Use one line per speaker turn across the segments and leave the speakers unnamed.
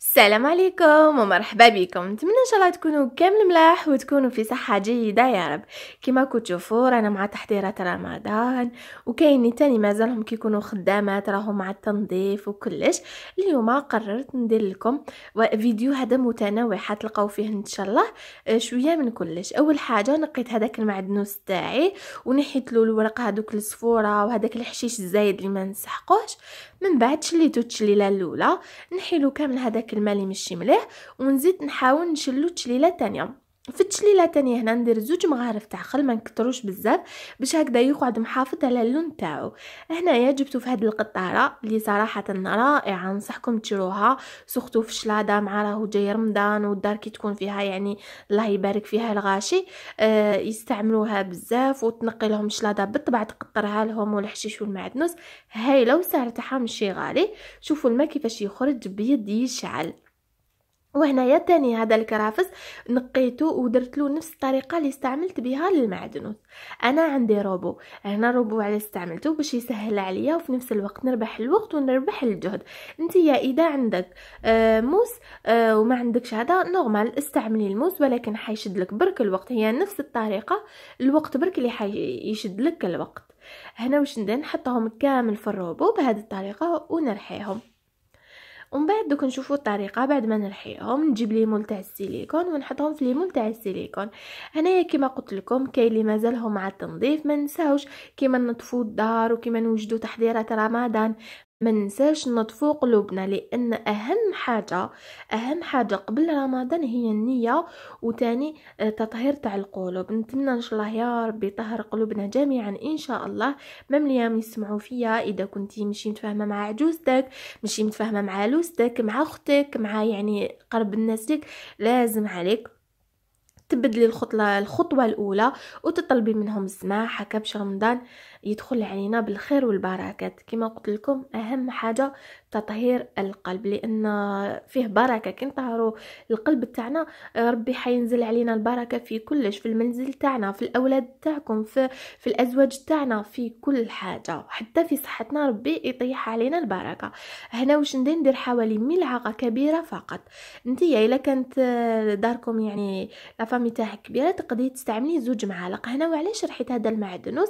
السلام عليكم ومرحبا بكم نتمنى ان شاء الله تكونوا كامل ملاح وتكونوا في صحه جيده يا رب كما كتشوفوا رانا مع تحضيرات رمضان وكاين تاني مازالهم كيكونوا خدامات راهم مع التنظيف وكلش اليوم قررت ندير لكم فيديو هذا متنوع حتلقاو فيه ان شاء الله شويه من كلش اول حاجه نقيت هذاك المعدنوس تاعي ونحيت له الورق هذوك الصفوره وهذاك الحشيش الزايد اللي ما نسحقوش من بعد شليتو التشليله الاولى نحيلو كامل هذاك الماء اللي مشي مليح ونزيد نحاول نشلو تشليله تانية في التشليله تانية هنا ندير زوج مغارف تاع خل ما نكتروش بزاف باش هكذا يقعد محافظ على اللون تاعو هنايا جبتو في هذه القطاره اللي صراحه رائعه نصحكم تشروها سوختو في شلاده مع راهو جاي رمضان والدار كي تكون فيها يعني الله يبارك فيها الغاشي آه يستعملوها بزاف وتنقي لهم شلاده بالطبع تقطرها لهم والحشيش والمعدنوس هايله وسعر تاعها ماشي غالي شوفوا الماء كيفاش يخرج بيد يشعل وهنايا تاني هذا الكرافس نقيته ودرت له نفس الطريقه اللي استعملت بها للمعدنوس انا عندي روبو هنا روبو على استعملته باش يسهل عليا وفي نفس الوقت نربح الوقت ونربح الجهد انت يا اذا عندك آه موس آه وما عندكش هذا نورمال استعملي الموس ولكن حيشد لك برك الوقت هي نفس الطريقه الوقت برك اللي حيشد لك الوقت هنا واش ندير نحطهم كامل في الروبو بهذه الطريقه ونرحيهم ومن بعد دوك نشوفوا الطريقه بعد ما نرحيهم نجيب ليمون تاع السيليكون ونحطهم في ليمون تاع السيليكون هنايا كما قلت لكم كاين اللي مازالهم مع التنظيف ما نساوش كيما نطفوا الدار وكيما نوجدوا تحضيرات رمضان ما ننساش نطفو قلوبنا لان اهم حاجه اهم حاجه قبل رمضان هي النيه وتاني آه، تطهير تاع القلوب نتمنى ان شاء الله يا ربي يطهر قلوبنا جميعا ان شاء الله مام اليوم يسمعوا فيا اذا كنتي مشي متفاهمه مع عجوزتك مشي متفاهمه مع لوزتك مع اختك مع يعني قرب الناس لك لازم عليك تبدلي الخطوه الخطوه الاولى وتطلبي منهم السماح هكا باش رمضان يدخل علينا بالخير والبركات كما قلت لكم اهم حاجه تطهير القلب لان فيه بركه كي نطهروا القلب تاعنا ربي حينزل علينا البركه في كلش في المنزل تاعنا في الاولاد تاعكم في, في الازواج تاعنا في كل حاجه حتى في صحتنا ربي يطيح علينا البركه هنا واش ندير ندير حوالي ملعقه كبيره فقط نتيا الا كانت داركم يعني لافامي تاعك كبيره تقدري تستعملي زوج معالق هنا وعلاش رحيت هذا المعدنوس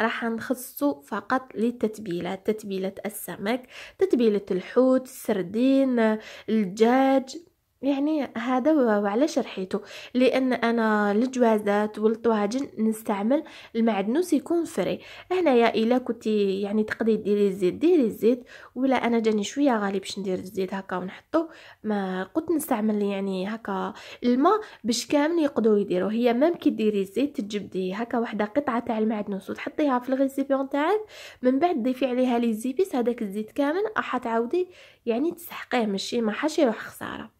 راح نخصصو فقط للتتبيلات تتبيلة السمك تتبيلة الحوت السردين الدجاج يعني هذا وعلى شرحيته لان انا الجوازات والطواجن نستعمل المعدنوس يكون فري هنايا الا كنتي يعني تقدري ديري الزيت ديري الزيت ولا انا جاني شويه غالي باش ندير الزيت هكا ونحطو ما قلت نستعمل يعني هكا الماء باش كامل يقدروا يديروا هي ميم كي ديري الزيت تجبدي هكا واحده قطعه تاع المعدنوس وتحطيها في الغيسيبيون تاعك من بعد ضيفي عليها لي زيبيس هذاك الزيت كامل راح تعاودي يعني تسحقيه ماشي ما حاش يروح خساره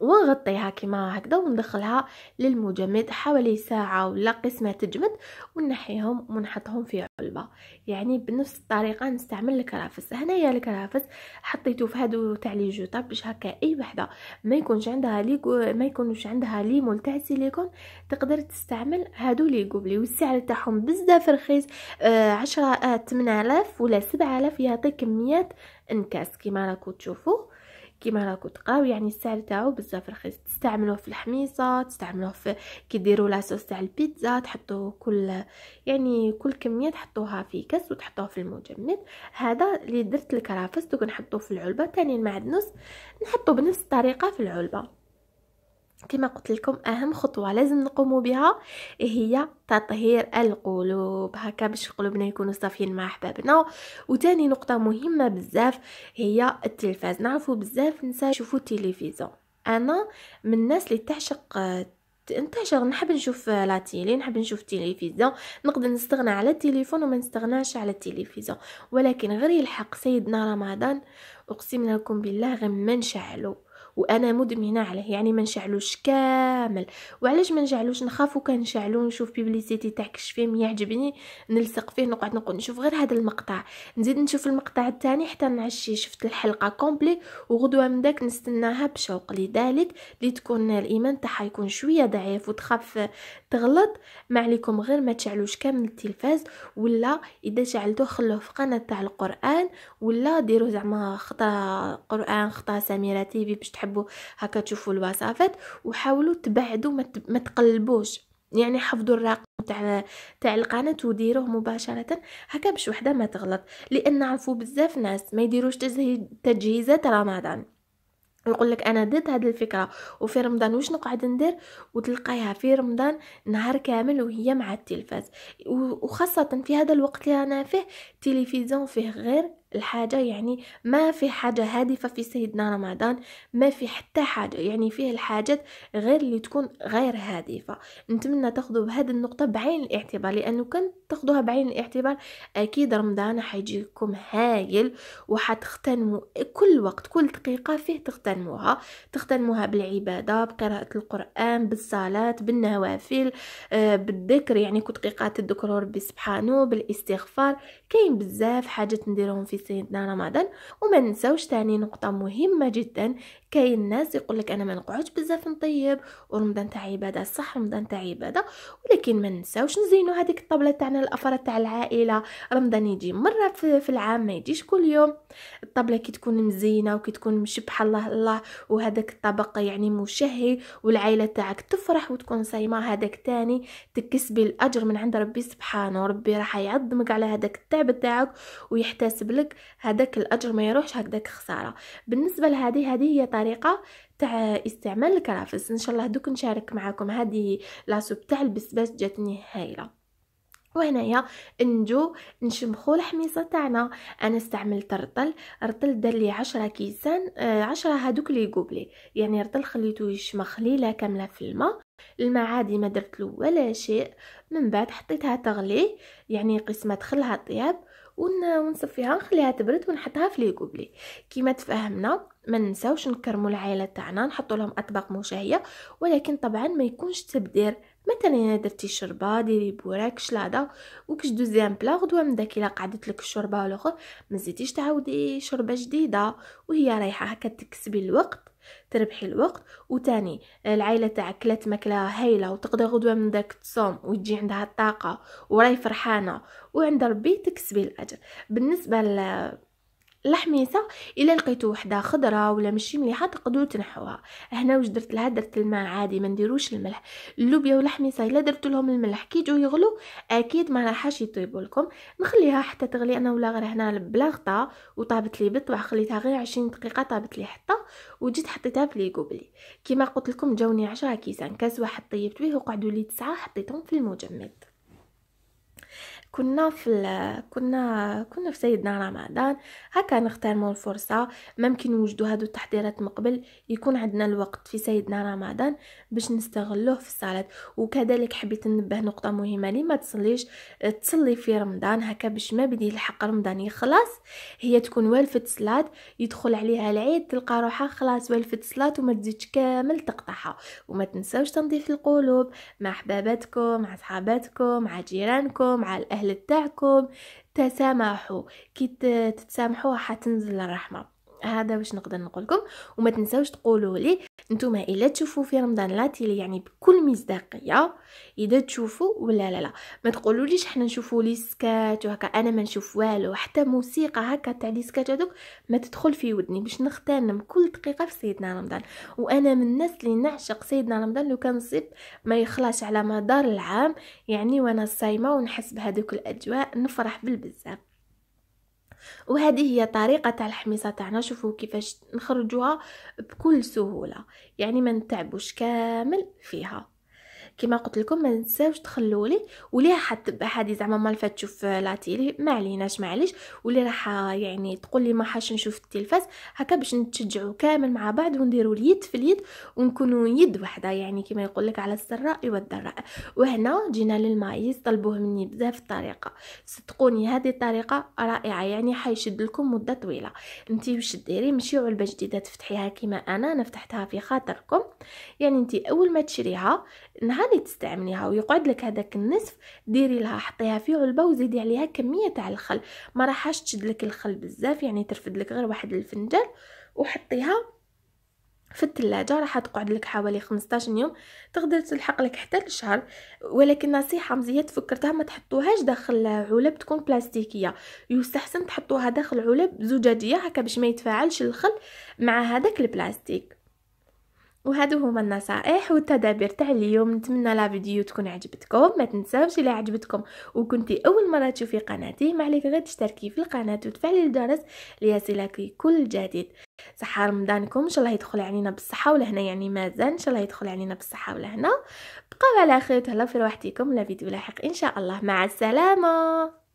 ونغطيها كما هكذا وندخلها للمجمد حوالي ساعة ولا قسمة تجمد ونحيهم ونحطهم في علبة يعني بنفس الطريقة نستعمل الكرافس هنايا الكرافس حطيته في هادو تاع لي جوطا باش هكا اي وحدة ما يكونش عندها ليكو ما يكونش عندها ليمول تاع السيليكون تقدر تستعمل هادو لي كوبلي والسعر تاعهم بزاف رخيص آه عشرة آه 8000 ولا 7000 يعطي كميات انكاس كيما راكو تشوفوا كيما راكو تقاو يعني السعر تاعو بزاف رخيص تستعملوه في الحميصه تستعملوه في كي ديروا لاصوص تاع البيتزا تحطوه كل يعني كل كميه تحطوها في كاس وتحطوه في المجمد هذا اللي درت الكرافس دوك نحطوه في العلبه تاني المعدنوس نحطوه بنفس الطريقه في العلبه كما قلت لكم اهم خطوه لازم نقوم بها هي تطهير القلوب هكا باش قلوبنا يكونوا صافيين مع احبابنا وتاني نقطه مهمه بزاف هي التلفاز نعرفوا بزاف نساء يشوفوا التلفزيون انا من الناس اللي تعشق انتشر نحب نشوف لا تيلي نحب نشوف التلفزيون نقدر نستغنى على التليفون وما نستغناش على التلفزيون ولكن غير يلحق سيدنا رمضان اقسم لكم بالله غير ما نشعلو وانا مدمنه عليه يعني ما نشعلوش كامل وعلاش ما نجعلوش نخافو كنشعلو نشوف بيبليسيتي تاع كشفيم يعجبني نلصق فيه نقعد نقول نشوف غير هذا المقطع نزيد نشوف المقطع الثاني حتى نعشي شفت الحلقه كومبلي وغدوه من داك نستناها بشوق لذلك اللي تكون الايمان تاعها يكون شويه ضعيف وتخاف تغلط ما عليكم غير ما تشعلوش كامل التلفاز ولا اذا شعلتوه خلوه في قناه تاع القران ولا ديروا زعما خطا قران خطا سميره تيفي باش تحب تحبوا هكا تشوفوا الوصفات وحاولوا تبعدوا ما تقلبوش يعني حفظوا الرقم تاع تاع القناه وديروه مباشره هكا باش وحده ما تغلط لان عرفوا بزاف ناس ما يديروش تجهيزات رمضان يقول لك انا ضد هذه الفكره وفي رمضان واش نقعد ندير وتلقايها في رمضان نهار كامل وهي مع التلفاز وخاصه في هذا الوقت اللي انا فيه التلفزيون فيه غير الحاجة يعني ما في حاجة هادفة في سيدنا رمضان ما في حتى حاجة يعني فيه الحاجات غير اللي تكون غير هادفة نتمنى تاخذوا بهذه النقطة بعين الاعتبار لأنه كان تاخذوها بعين الاعتبار أكيد رمضان حيجيكم هايل وحتختنموا كل وقت كل دقيقة فيه تختنموها تختنموها بالعبادة بقراءة القرآن بالصلاة بالنوافل آه، بالذكر يعني كل دقيقة تذكروا ربي سبحانه بالاستغفار كاين بزاف حاجات نديرهم في سيدنا رمضان وما ننساوش تاني نقطة مهمة جدا كاين ناس يقول لك انا ما نقعدش بزاف نطيب ورمضان تاع عباده صح رمضان تاع عباده ولكن ما ننساوش نزينو هذيك الطبله تاعنا الافراد تاع العائله رمضان يجي مره في, في العام ما يجيش كل يوم الطبله كي تكون مزينه وكي تكون مشبحه الله الله وهذاك الطبق يعني مشهي والعائله تاعك تفرح وتكون صايمه هذاك تاني تكسبي الاجر من عند ربي سبحانه وربي راح يعظمك على هذاك التعب تاعك ويحتسب لك هذاك الاجر ما يروحش هكذاك خساره بالنسبه لهذه هذه هي طريقه الطريقه تاع استعمال الكرافس ان شاء الله دوك نشارك معاكم هذه لاسوب تاع البسباس جاتني هايله وهنايا نجو نشمخو الحميصه تاعنا انا استعملت رطل رطل دار لي 10 كيسان 10 آه هادوك لي كوبلي يعني رطل خليته يشمخ ليله كامله في الماء المعادي ما درت له ولا شيء من بعد حطيتها تغلي يعني قسمه دخلها طياب ونصفيها نخليها تبرد ونحطها في ليكوبلي كيما تفاهمنا ما ننساوش نكرموا العائله تاعنا نحطوا لهم اطباق مشهيه ولكن طبعا ما يكونش تبدير مثلا الا درتي شربه ديري بوراك شلاده وكش دوزي ان بلا غدوه من داك الا قعدت لك الشوربه اخر ما زيتيش تعاودي شوربه جديده وهي رايحه هكا تكسبي الوقت تربحي الوقت وتاني العائله تاعك كلات ماكله هايله وتقدر غدوه من داك تصوم وتجي عندها الطاقه وراي فرحانه وعند ربي تكسبي الاجر بالنسبه الحميصه الا لقيتو وحده خضراء ولا ماشي مليحه تقدروا تنحوها هنا واش درت لها درت الماء عادي ما نديروش الملح اللوبيا والحميصه الا درت لهم الملح كي يجوا يغلو اكيد ما راحش يطيبوا لكم نخليها حتى تغلي انا ولا غير هنا بلا غطا وطابت لي بالطبع خليتها غير 20 دقيقه طابت لي حتى وجيت حطيتها في كوبلي كيما قلت لكم جاوني 10 كيسان كاس واحد طيبت به وقعدوا لي 9 حطيتهم في المجمد كنا في ال... كنا كنا في سيدنا رمضان هكا نختارمو الفرصه ممكن نوجدوا هادو التحضيرات من قبل يكون عندنا الوقت في سيدنا رمضان باش نستغلوه في الصلاه وكذلك حبيت ننبه نقطه مهمه لي ما تصليش تصلي في رمضان هكا باش ما بدي الحق رمضان يخلص هي تكون والفه صلاه يدخل عليها العيد تلقى روحها خلاص والفه صلاه وما تزيدش كامل تقطعها وما تنساوش تنظيف القلوب مع حباباتكم مع صحاباتكم مع جيرانكم مع الاهل الأهل تاعكم تسامحوا كي تتسامحوا حتنزل الرحمة هذا واش نقدر نقول لكم وما تنساوش تقولوا لي نتوما الا تشوفوا في رمضان لا تيلي يعني بكل مصداقيه اذا تشوفوا ولا لا لا ما تقولوليش حنا نشوفوا لي سكات وهكا انا ما نشوف والو حتى موسيقى هكا تاع لي سكات هذوك ما تدخل في ودني باش نختنم كل دقيقه في سيدنا رمضان وانا من الناس اللي نعشق سيدنا رمضان لو كان صيب ما يخلاش على مدار العام يعني وانا صايمه ونحس بهذوك الاجواء نفرح بالبزاف وهذه هي طريقه تاع الحميصه تاعنا شوفوا كيفاش نخرجوها بكل سهوله يعني ما نتعبوش كامل فيها كما قلت لكم ما تنساوش تخلوا لي ولي راح تبع حد زعما ما لفات تشوف لا تيلي ما عليناش معليش ولي راح يعني تقول لي ما حاش نشوف التلفاز هكا باش نتشجعوا كامل مع بعض ونديروا اليد في اليد ونكونوا يد وحده يعني كما يقول لك على السراء والضراء وهنا جينا للمايز طلبوه مني بزاف الطريقه صدقوني هذه الطريقه رائعه يعني حيشد لكم مده طويله انت واش ديري ماشي علبه جديده تفتحيها كما انا انا فتحتها في خاطركم يعني انت اول ما تشريها نهار غادي تستعمليها ويقعد لك هذاك النصف ديري لها حطيها في علبه وزيدي عليها كميه تاع الخل ما راحش تشد لك الخل بزاف يعني ترفد لك غير واحد الفنجان وحطيها في الثلاجه راح تقعد لك حوالي 15 يوم تقدر تلحق لك حتى لشهر ولكن نصيحه مزيه فكرتها ما تحطوهاش داخل علب تكون بلاستيكيه يستحسن تحطوها داخل علب زجاجيه هكا باش ما يتفاعلش الخل مع هذاك البلاستيك وهادو هما النصائح والتدابير تاع اليوم نتمنى لا فيديو تكون عجبتكم ما تنساوش الا عجبتكم وكنتي اول مره تشوفي قناتي ما عليك غير تشتركي في القناه وتفعلي الجرس ليصلك كل جديد صحه رمضانكم ان شاء الله يدخل علينا بالصحه ولهنا يعني مازال ان شاء الله يدخل علينا بالصحه ولهنا بقاو على خير تهلاو في روحتكم لا فيديو لاحق ان شاء الله مع السلامه